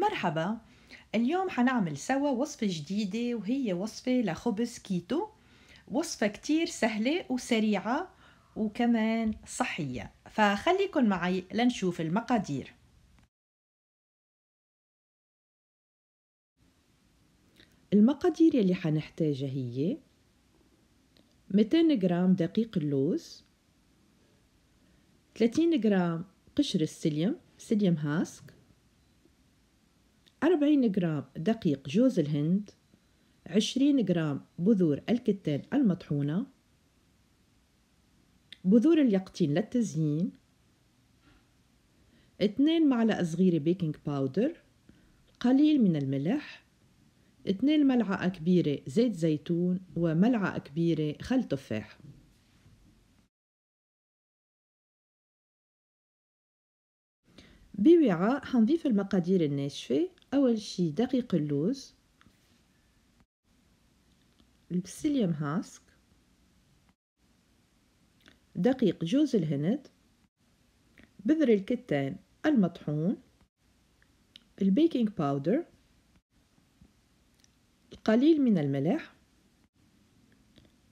مرحبا اليوم حنعمل سوا وصفة جديدة وهي وصفة لخبز كيتو وصفة كتير سهلة وسريعة وكمان صحية فخليكن معي لنشوف المقادير المقادير يلي حنحتاجها هي 200 جرام دقيق اللوز 30 جرام قشر السليم سليم هاسك 40 جرام دقيق جوز الهند 20 جرام بذور الكتان المطحونة بذور اليقطين للتزيين 2 معلقة صغيرة بيكنج باودر قليل من الملح 2 ملعقة كبيرة زيت زيتون وملعقة كبيرة خل تفاح بوعاء حنضيف المقادير الناشفة أول شي دقيق اللوز البسيليوم هاسك دقيق جوز الهند بذر الكتان المطحون البيكنج باودر القليل من الملح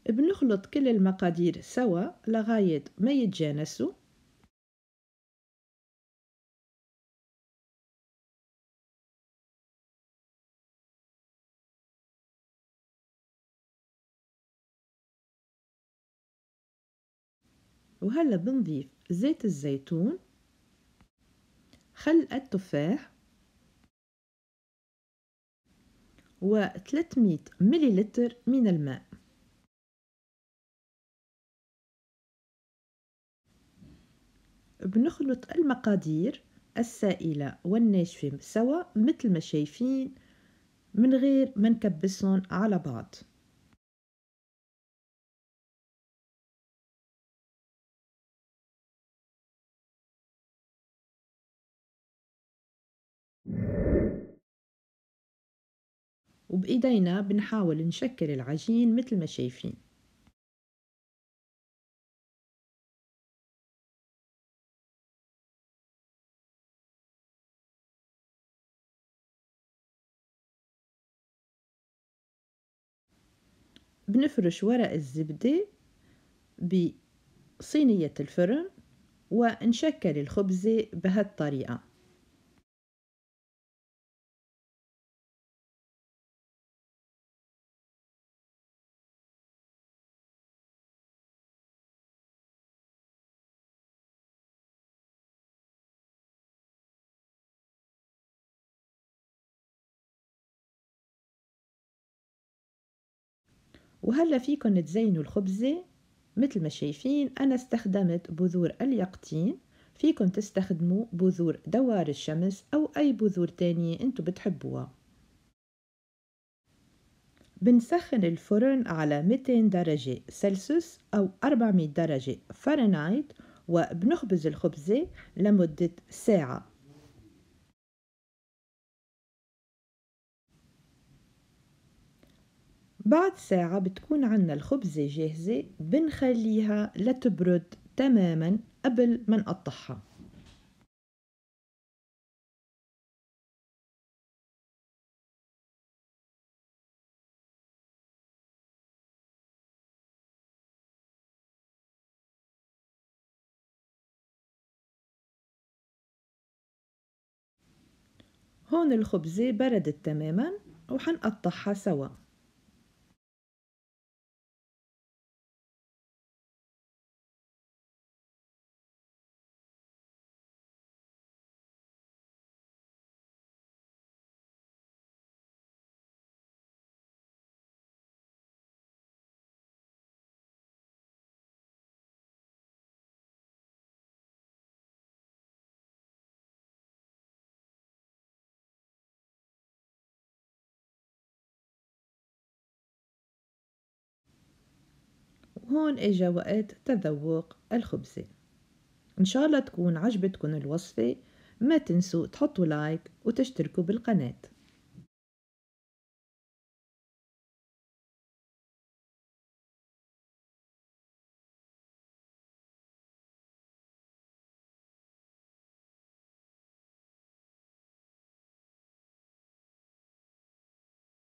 بنخلط كل المقادير سوا لغاية ما يتجانسوا وهلا بنضيف زيت الزيتون خل التفاح و 300 مليلتر من الماء بنخلط المقادير السائلة والناشفة سوا مثل ما شايفين من غير ما نكبسهم على بعض وبإيدينا بنحاول نشكل العجين مثل ما شايفين بنفرش ورق الزبدة بصينية الفرن ونشكل الخبزة بهالطريقة وهلا فيكن تزينوا الخبزة مثل ما شايفين أنا استخدمت بذور اليقطين فيكن تستخدموا بذور دوار الشمس أو أي بذور تانية أنتو بتحبوها بنسخن الفرن على 200 درجة سلسوس أو 400 درجة فahrenheit وبنخبز الخبزة لمدة ساعة بعد ساعة بتكون عنا الخبزة جاهزة بنخليها لتبرد تماما قبل ما نقطعها هون الخبزة بردت تماما وحنقطعها سوا وهون اجا وقت تذوق الخبزة ان شاء الله تكون عجبتكن الوصفة ما تنسوا تحطوا لايك وتشتركوا بالقناة